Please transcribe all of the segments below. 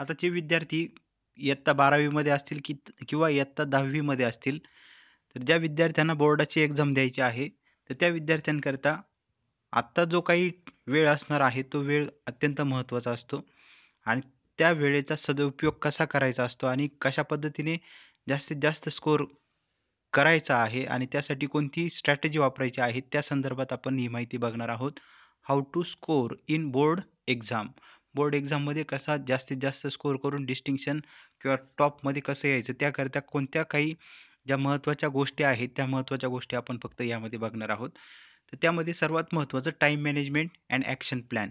आता जे विद्यार्थी इयत्ता बारावीमध्ये असतील की किंवा इयत्ता दहावीमध्ये असतील तर ज्या विद्यार्थ्यांना बोर्डाची एक्झाम द्यायची आहे तर त्या विद्यार्थ्यांकरता आत्ता जो काही वेळ असणार आहे तो वेळ अत्यंत महत्त्वाचा असतो आणि त्या वेळेचा सदुपयोग कसा करायचा असतो आणि कशा पद्धतीने जास्तीत जास्त स्कोर करायचा आहे आणि त्यासाठी कोणती स्ट्रॅटेजी वापरायची आहे त्या संदर्भात आपण ही माहिती बघणार आहोत how to score in board exam board एक्झाममध्ये कसा जास्तीत जास्त स्कोअर करून डिस्टिंक्शन किंवा टॉपमध्ये कसं यायचं त्याकरिता कोणत्या काही ज्या महत्त्वाच्या गोष्टी आहेत त्या महत्त्वाच्या गोष्टी आपण फक्त यामध्ये बघणार आहोत तर त्यामध्ये सर्वात महत्त्वाचं time management and action plan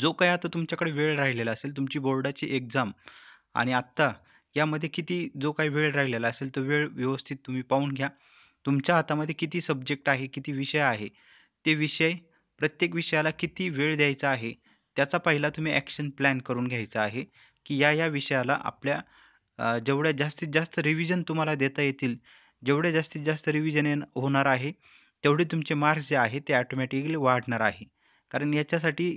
जो काही आता तुमच्याकडे वेळ राहिलेला असेल तुमची बोर्डाची एक्झाम आणि आत्ता यामध्ये किती जो काही वेळ राहिलेला असेल तो वेळ व्यवस्थित तुम्ही पाहून घ्या तुमच्या हातामध्ये किती सब्जेक्ट आहे किती विषय आहे ते विषय प्रत्येक विषयाला किती वेळ द्यायचा आहे त्याचा पहिला तुम्ही ॲक्शन प्लॅन करून घ्यायचा आहे की या या विषयाला आपल्या जेवढ्या जास्तीत जास्त रिव्हिजन तुम्हाला देता येतील जेवढे जास्तीत जास्त रिव्हिजन होणार आहे तेवढे तुमचे मार्क्स जे आहे ते ॲटोमॅटिकली वाढणार आहे कारण याच्यासाठी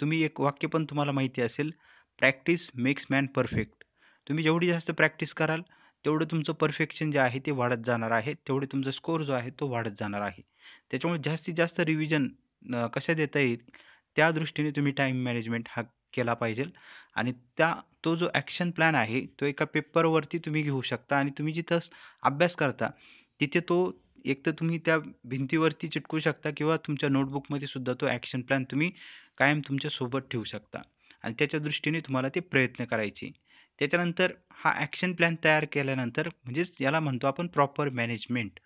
तुम्ही एक वाक्य पण तुम्हाला माहिती असेल प्रॅक्टिस मेक्स मॅन परफेक्ट तुम्ही जेवढी जास्त प्रॅक्टिस कराल तेवढं तुमचं परफेक्शन जे आहे ते वाढत जाणार आहे तेवढे तुमचा स्कोअर जो आहे तो वाढत जाणार आहे त्याच्यामुळे जास्तीत जास्त रिव्हिजन कशा देता येईल त्या दृष्टीने तुम्ही टाईम मॅनेजमेंट हा केला पाहिजे आणि त्या तो जो ॲक्शन प्लॅन आहे तो एका पेपरवरती तुम्ही घेऊ शकता आणि तुम्ही जिथं अभ्यास करता तिथे तो एक तर तुम्ही त्या भिंतीवरती चिटकू शकता किंवा तुमच्या नोटबुकमध्ये सुद्धा तो ॲक्शन प्लॅन तुम्ही कायम तुमच्यासोबत ठेवू शकता आणि त्याच्या दृष्टीने तुम्हाला ते प्रयत्न करायचे त्याच्यानंतर हा ॲक्शन प्लॅन तयार केल्यानंतर म्हणजेच याला म्हणतो आपण प्रॉपर मॅनेजमेंट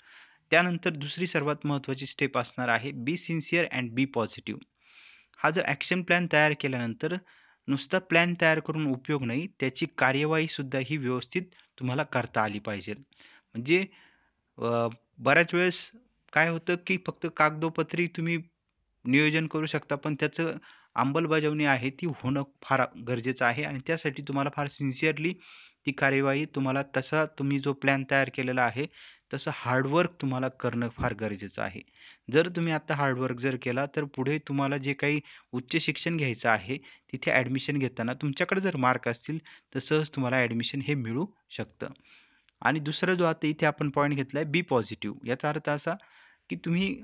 त्यानंतर दुसरी सर्वात महत्त्वाची स्टेप असणार आहे be sincere and be positive हा जो ॲक्शन प्लॅन तयार केल्यानंतर नुसता प्लॅन तयार करून उपयोग नाही त्याची कार्यवाहीसुद्धा ही व्यवस्थित तुम्हाला करता आली पाहिजे म्हणजे बऱ्याच वेळेस काय होतं की फक्त कागदोपत्री तुम्ही नियोजन करू शकता पण त्याचं अंमलबजावणी आहे ती होणं फार गरजेचं आहे आणि त्यासाठी तुम्हाला फार सिन्सिअरली ती कार्यवाही तुम्हाला तसा तुम्ही जो प्लॅन तयार केलेला आहे तसं हार्डवर्क तुम्हाला करणं फार गरजेचं आहे जर तुम्ही आता हार्डवर्क जर केला तर पुढे तुम्हाला जे काही उच्च शिक्षण घ्यायचं आहे तिथे ॲडमिशन घेताना तुमच्याकडे जर मार्क असतील तर सहज तुम्हाला ॲडमिशन हे मिळू शकतं आणि दुसरं जो आता इथे आपण पॉईंट घेतला आहे बी पॉझिटिव्ह याचा अर्थ असा की तुम्ही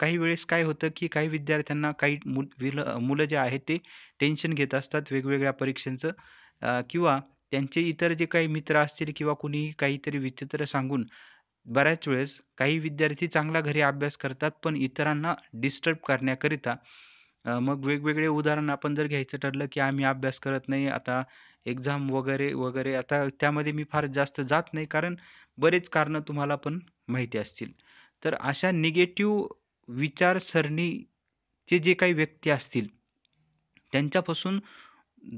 काही वेळेस काय होतं की काही विद्यार्थ्यांना काही मुल मुलं जे आहेत ते टेन्शन घेत असतात वेगवेगळ्या परीक्षांचं किंवा त्यांचे इतर जे काही मित्र असतील किंवा कुणी काहीतरी विचित्र सांगून बऱ्याच वेळेस काही विद्यार्थी चांगला घरी अभ्यास करतात पण इतरांना डिस्टर्ब करण्याकरिता मग वेगवेगळे उदाहरण आपण जर घ्यायचं ठरलं की आम्ही अभ्यास करत नाही आता एक्झाम वगैरे वगैरे आता त्यामध्ये मी फार जास्त जात नाही कारण बरेच कारणं तुम्हाला पण माहिती असतील तर अशा निगेटिव्ह विचारसरणीचे जे काही व्यक्ती असतील त्यांच्यापासून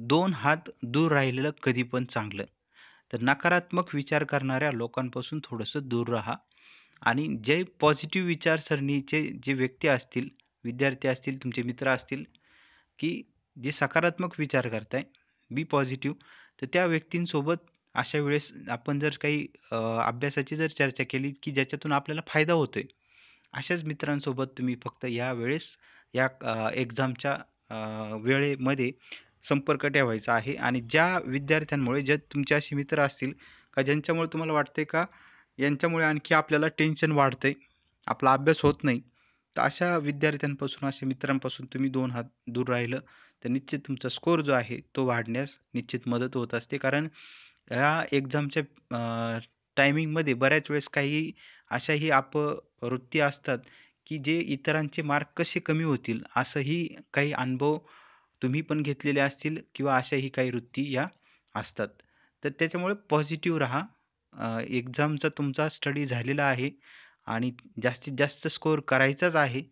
दोन हात दूर राहिलेलं कधी पण चांगलं तर नकारात्मक विचार करणाऱ्या लोकांपासून थोडंसं दूर राहा आणि जे पॉझिटिव्ह विचारसरणीचे जे व्यक्ती असतील विद्यार्थी असतील तुमचे मित्र असतील की जे सकारात्मक विचार करताय बी पॉझिटिव्ह तर त्या व्यक्तींसोबत अशा वेळेस आपण जर काही अभ्यासाची जर चर्चा केली की ज्याच्यातून आपल्याला फायदा होतो आहे अशाच मित्रांसोबत तुम्ही फक्त या वेळेस या एक्झामच्या वेळेमध्ये संपर्क ठेवायचा आहे आणि ज्या विद्यार्थ्यांमुळे ज्या तुमचे असे मित्र असतील का ज्यांच्यामुळे तुम्हाला वाटते का यांच्यामुळे आणखी आपल्याला टेन्शन वाढते आपला अभ्यास होत नाही तर अशा विद्यार्थ्यांपासून अशा मित्रांपासून तुम्ही दोन हात दूर राहिलं तर निश्चित तुमचा स्कोअर जो आहे तो वाढण्यास निश्चित मदत होत असते कारण या एक्झामच्या टायमिंगमध्ये बऱ्याच वेळेस काही अशाही अपवृत्ती असतात की जे इतरांचे मार्क कसे कमी होतील असंही काही अनुभव तुम्ही पण घेतलेल्या असतील किंवा अशाही काही वृत्ती या असतात तर त्याच्यामुळे पॉझिटिव्ह राहा एक्झामचा तुमचा स्टडी झालेला आहे आणि जास्तीत जास्त स्कोअर करायचाच आहे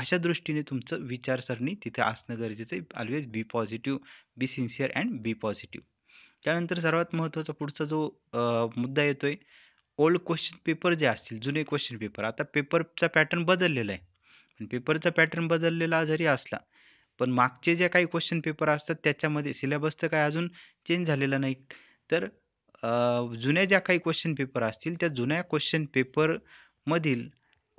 अशा दृष्टीने तुमचं विचारसरणी तिथे असणं गरजेचं आहे always be positive be sincere and be positive त्यानंतर सर्वात महत्त्वाचा पुढचा जो मुद्दा येतो आहे ओल्ड क्वेश्चन पेपर जे असतील जुने क्वेश्चन पेपर आता पेपरचा पॅटर्न बदललेला आहे पेपरचा पॅटर्न बदललेला जरी असला पण मागचे जे काही क्वेश्चन पेपर असतात त्याच्यामध्ये सिलेबस तर काय अजून चेंज झालेला नाही तर जुन्या ज्या काही क्वेश्चन पेपर असतील त्या जुन्या क्वेश्चन पेपरमधील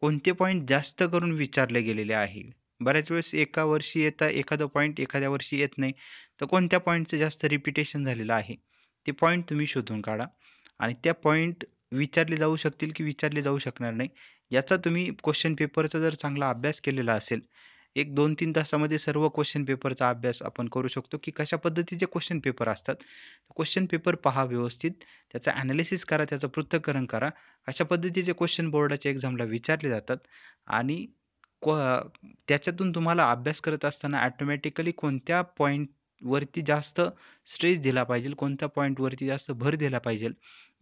कोणते पॉईंट जास्त करून विचारले गेलेले आहे बऱ्याच वेळेस एका वर्षी येता एखादा पॉईंट एखाद्या वर्षी येत नाही तर कोणत्या पॉईंटचं जास्त रिपिटेशन झालेलं आहे ते पॉईंट तुम्ही शोधून काढा आणि त्या पॉईंट विचारले जाऊ शकतील की विचारले जाऊ शकणार नाही याचा तुम्ही क्वेश्चन पेपरचा जर चांगला अभ्यास केलेला असेल एक दोन तीन तासामध्ये सर्व क्वेश्चन पेपरचा अभ्यास आपण करू शकतो की कशा पद्धतीचे क्वेश्चन पेपर असतात क्वेश्चन पेपर पहा व्यवस्थित त्याचा ॲनालिसिस करा त्याचं पृथक्करण करा अशा पद्धतीचे क्वेश्चन बोर्डाच्या एक्झामला विचारले जातात आणि क्व त्याच्यातून तुम्हाला अभ्यास करत असताना ॲटोमॅटिकली कोणत्या पॉईंटवरती जास्त स्ट्रेस दिला पाहिजे कोणत्या पॉईंटवरती जास्त भर दिला पाहिजे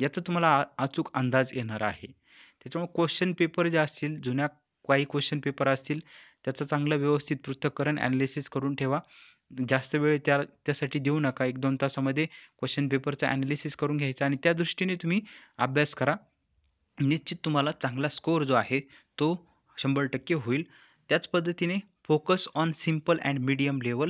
याचा तुम्हाला अचूक अंदाज येणार आहे त्याच्यामुळे क्वेश्चन पेपर जे असतील जुन्या काही क्वेश्चन पेपर असतील त्याचं चांगलं व्यवस्थित पृथक्करण ॲनालिसिस करून ठेवा जास्त वेळ त्या त्यासाठी देऊ नका एक दोन तासामध्ये क्वेश्चन पेपरचं ॲनालिसिस करून घ्यायचं आणि त्या दृष्टीने तुम्ही अभ्यास करा निश्चित तुम्हाला चांगला स्कोअर जो आहे तो शंभर टक्के होईल त्याच पद्धतीने focus on simple and medium level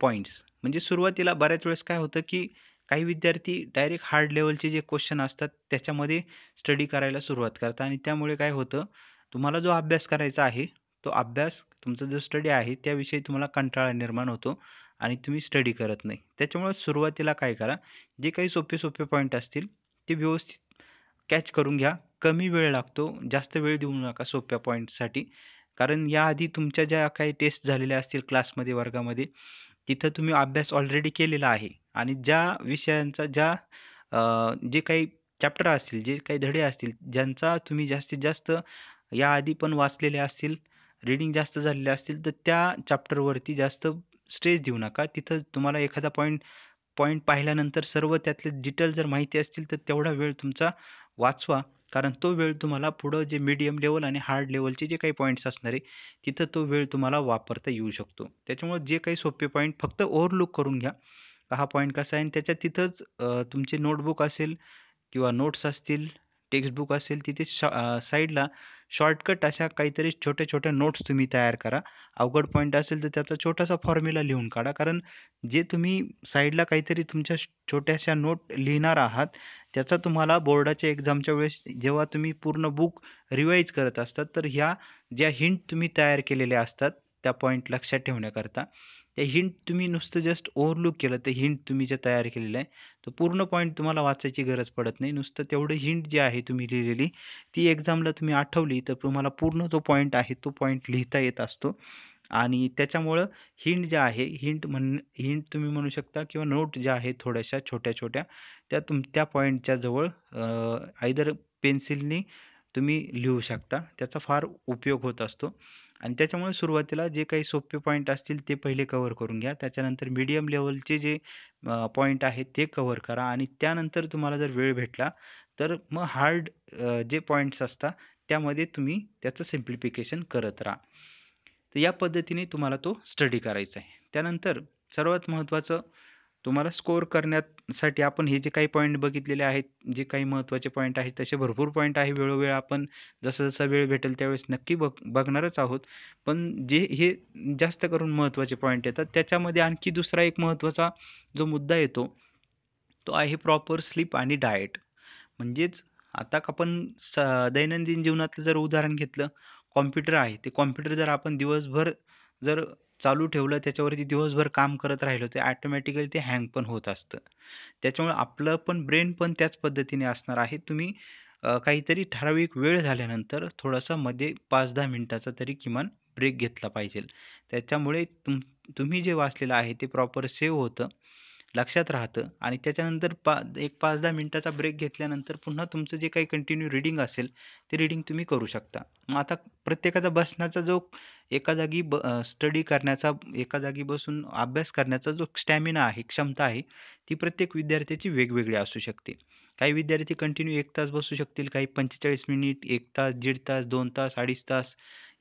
points म्हणजे सुरुवातीला बऱ्याच वेळेस काय होतं की काही विद्यार्थी डायरेक्ट हार्ड लेवलचे जे क्वेश्चन असतात त्याच्यामध्ये स्टडी करायला सुरुवात करतात आणि त्यामुळे काय होतं तुम्हाला जो अभ्यास करायचा आहे तो अभ्यास तुमचा जो स्टडी आहे त्याविषयी तुम्हाला कंटाळा निर्माण होतो आणि तुम्ही स्टडी करत नाही त्याच्यामुळे सुरुवातीला काय करा जे काही सोपे सोपे पॉईंट असतील ते व्यवस्थित कॅच करून घ्या कमी वेळ लागतो जास्त वेळ देऊ नका सोप्या पॉईंटसाठी कारण याआधी तुमच्या ज्या काही टेस्ट झालेल्या असतील क्लासमध्ये वर्गामध्ये तिथं तुम्ही अभ्यास ऑलरेडी केलेला आहे आणि ज्या विषयांचा ज्या जे काही चॅप्टर असतील जे काही धडे असतील ज्यांचा तुम्ही जास्तीत जास्त याआधी पण वाचलेले असतील रीडिंग जास्त झालेल्या असतील तर त्या चॅप्टरवरती जास्त स्ट्रेस देऊ नका तिथं तुम्हाला एखादा पॉईंट पॉईंट पाहिल्यानंतर सर्व त्यातले डिटेल जर माहिती असतील तर तेवढा वेळ तुमचा वाचवा कारण तो वेळ तुम्हाला पुढं जे मीडियम लेवल आणि हार्ड लेवलचे जे काही पॉईंट्स असणार आहे तिथं तो वेळ तुम्हाला वापरता येऊ शकतो त्याच्यामुळे जे काही सोपे पॉईंट फक्त ओव्हरलुक करून घ्या हा पॉईंट कसा आहे आणि त्याच्या तिथंच तुमचे नोटबुक असेल किंवा नोट्स असतील टेक्स्टबुक असेल तिथे शॉ साईडला शॉर्टकट अशा काहीतरी छोट्या छोट्या नोट्स तुम्ही तयार करा अवघड पॉईंट असेल तर त्याचा छोटासा फॉर्म्युला लिहून काढा कारण जे तुम्ही साईडला काहीतरी तुमच्या छोट्याशा नोट लिहिणार आहात त्याचा तुम्हाला बोर्डाच्या एक्झामच्या वेळेस जेव्हा तुम्ही पूर्ण बुक रिवाईज करत असतात तर ह्या ज्या हिंट तुम्ही तयार केलेल्या असतात त्या पॉईंट लक्षात ठेवण्याकरता त्या हिंट तुम्ही नुसतं जस्ट ओव्हरलुक केलं ते हिंट तुम्ही जे तयार केलेलं आहे तर पूर्ण पॉईंट तुम्हाला वाचायची गरज पडत नाही नुसतं तेवढं हिंट जे आहे तुम्ही लिहिलेली ती एक्झामला तुम्ही आठवली तर तुम्हाला पूर्ण जो पॉईंट आहे तो पॉईंट लिहिता येत असतो आणि त्याच्यामुळं हिंट जे आहे हिंट म्हण हिंट तुम्ही म्हणू शकता किंवा नोट ज्या आहे थोड्याशा छोट्या छोट्या त्या तुम त्या पॉईंटच्या जवळ आयदर पेन्सिलनी तुम्ही लिहू शकता त्याचा फार उपयोग होत असतो आणि त्याच्यामुळे सुरुवातीला जे काही सोपे पॉईंट असतील ते पहिले कव्हर करून घ्या त्याच्यानंतर मीडियम लेवलचे जे पॉईंट आहेत ते कवर करा आणि त्यानंतर तुम्हाला जर वेळ भेटला तर मग हार्ड जे पॉईंट्स असतात त्यामध्ये तुम्ही त्याचं सिम्प्लिफिकेशन करत राहा तर या पद्धतीने तुम्हाला तो स्टडी करायचा आहे त्यानंतर सर्वात महत्त्वाचं तुम्हाला स्कोअर करण्यासाठी आपण हे जे काही पॉईंट बघितलेले आहेत जे काही महत्त्वाचे पॉईंट आहेत तसे भरपूर पॉईंट आहे वेळोवेळ आपण जसं जसा वेळ भेटेल त्यावेळेस नक्की बघ बघणारच आहोत पण जे हे जास्त करून महत्त्वाचे पॉईंट येतात त्याच्यामध्ये आणखी दुसरा एक महत्त्वाचा जो मुद्दा येतो तो आहे प्रॉपर स्लीप आणि डाएट म्हणजेच आता आपण स दैनंदिन जीवनातलं जर उदाहरण घेतलं कॉम्प्युटर आहे ते कॉम्प्युटर जर आपण दिवसभर जर चालू ठेवलं त्याच्यावरती दिवसभर काम करत राहिलो ते ॲटोमॅटिकली ते हँग पण होत असतं त्याच्यामुळे आपलं पण ब्रेन पण त्याच पद्धतीने असणार आहे तुम्ही काहीतरी ठराविक वेळ झाल्यानंतर थोडासा मध्ये पाच दहा मिनटाचा तरी किमान ब्रेक घेतला पाहिजे त्याच्यामुळे तुम तुम्ही जे वाचलेलं आहे ते प्रॉपर सेव्ह होतं लक्षात राहतं आणि त्याच्यानंतर पा एक पाच दहा मिनटाचा ब्रेक घेतल्यानंतर पुन्हा तुमचं जे काही कंटिन्यू रीडिंग असेल ते रीडिंग तुम्ही करू शकता मग आता प्रत्येकाचा बसण्याचा जो एका जागी ब स्टडी करण्याचा एका जागी बसून अभ्यास करण्याचा जो स्टॅमिना आहे क्षमता आहे ती प्रत्येक विद्यार्थ्याची वेगवेगळी असू शकते काही विद्यार्थी कंटिन्यू एक तास बसू शकतील काही पंचेचाळीस मिनिट एक तास दीड तास दोन तास अडीच तास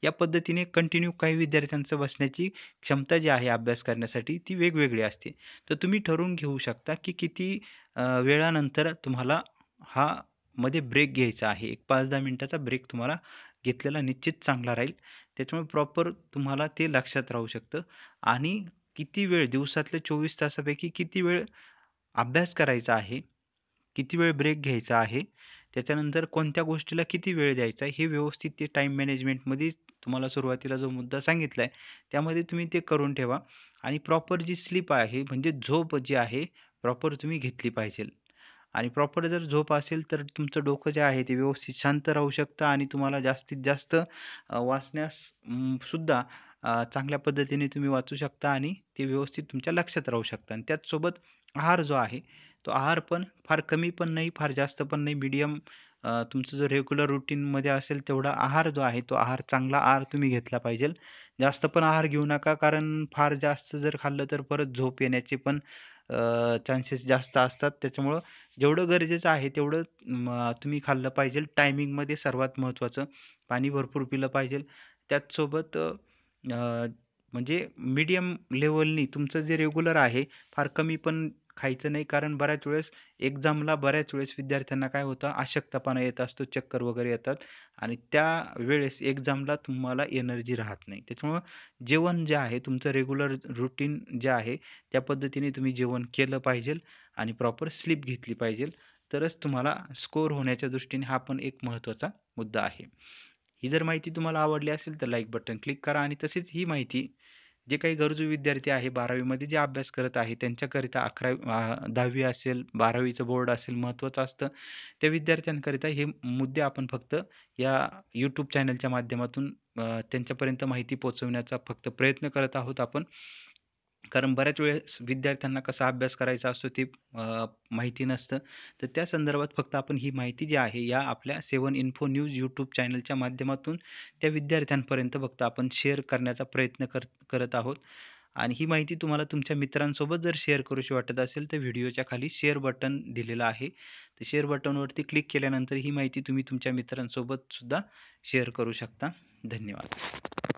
या पद्धतीने कंटिन्यू काही विद्यार्थ्यांचं बसण्याची क्षमता जी आहे अभ्यास करण्यासाठी ती वेगवेगळी असते तर तुम्ही ठरवून घेऊ शकता की किती वेळानंतर तुम्हाला हा मध्ये ब्रेक घ्यायचा आहे एक पाच दहा मिनटाचा ब्रेक तुम्हाला घेतलेला निश्चित चांगला राहील त्याच्यामुळे प्रॉपर तुम्हाला ते लक्षात राहू शकतं आणि किती वेळ दिवसातल्या चोवीस तासापैकी किती वेळ अभ्यास करायचा आहे किती वेळ ब्रेक घ्यायचा आहे त्याच्यानंतर कोणत्या गोष्टीला किती वेळ द्यायचा हे व्यवस्थित ते टाईम मॅनेजमेंटमध्ये तुम्हाला सुरुवातीला जो मुद्दा सांगितला आहे त्यामध्ये तुम्ही ते करून ठेवा आणि प्रॉपर जी स्लीप आहे म्हणजे झोप जी आहे प्रॉपर तुम्ही घेतली पाहिजे आणि प्रॉपर जर झोप असेल तर तुमचं डोकं जे आहे ते व्यवस्थित शांत राहू शकतं आणि तुम्हाला जास्तीत जास्त वाचण्यास सुद्धा चांगल्या पद्धतीने तुम्ही वाचू शकता आणि ते व्यवस्थित तुमच्या लक्षात राहू शकता आणि त्याचसोबत आहार जो आहे तो आहार पण फार कमी पण नाही फार जास्त पण नाही मीडियम तुमचं जर रेग्युलर रुटीनमध्ये असेल तेवढा आहार जो आहे तो आहार चांगला आहार तुम्ही घेतला पाहिजे जास्त पण आहार घेऊ नका कारण फार जास्त जर खाल्लं तर परत झोप येण्याचे पण चान्सेस जास्त असतात त्याच्यामुळं जेवढं गरजेचं आहे तेवढं तुम्ही खाल्लं पाहिजे टायमिंगमध्ये सर्वात महत्त्वाचं पाणी भरपूर पिलं पाहिजे त्याचसोबत म्हणजे मीडियम लेवलनी तुमचं जे रेग्युलर आहे फार कमी पण खायचं नाही कारण बऱ्याच वेळेस एक्झामला बऱ्याच वेळेस विद्यार्थ्यांना काय होतं अशक्तपणा येत असतो चक्कर वगैरे येतात आणि त्या वेळेस एक्झामला तुम्हाला एनर्जी राहत नाही त्याच्यामुळं जेवण जे आहे तुमचं रेग्युलर रुटीन जे आहे त्या पद्धतीने तुम्ही जेवण केलं पाहिजे आणि प्रॉपर स्लीप घेतली पाहिजे तरच तुम्हाला स्कोर होण्याच्या दृष्टीने हा पण एक महत्त्वाचा मुद्दा आहे ही जर माहिती तुम्हाला आवडली असेल तर लाईक बटन क्लिक करा आणि तसेच ही माहिती जे काही गरजू विद्यार्थी आहे बारावीमध्ये जे अभ्यास करत आहे त्यांच्याकरिता अकरावी दहावी असेल बारावीचं बोर्ड असेल महत्त्वाचं असतं त्या विद्यार्थ्यांकरिता हे मुद्दे आपण फक्त या यूट्यूब चॅनलच्या माध्यमातून त्यांच्यापर्यंत माहिती पोचवण्याचा फक्त प्रयत्न करत आहोत आपण कारण बऱ्याच वेळेस विद्यार्थ्यांना कसा अभ्यास करायचा असतो ते माहिती नसतं तर त्या संदर्भात फक्त आपण ही माहिती जी आहे या आपल्या सेवन इन्फो न्यूज यूट्यूब चॅनलच्या माध्यमातून त्या विद्यार्थ्यांपर्यंत फक्त आपण शेअर करण्याचा प्रयत्न कर करत आहोत आणि ही माहिती तुम्हाला तुमच्या मित्रांसोबत जर शेअर करूशी वाटत असेल तर व्हिडिओच्या खाली शेअर बटन दिलेलं आहे तर शेअर बटनवरती क्लिक केल्यानंतर ही माहिती तुम्ही तुमच्या मित्रांसोबत सुद्धा शेअर करू शकता धन्यवाद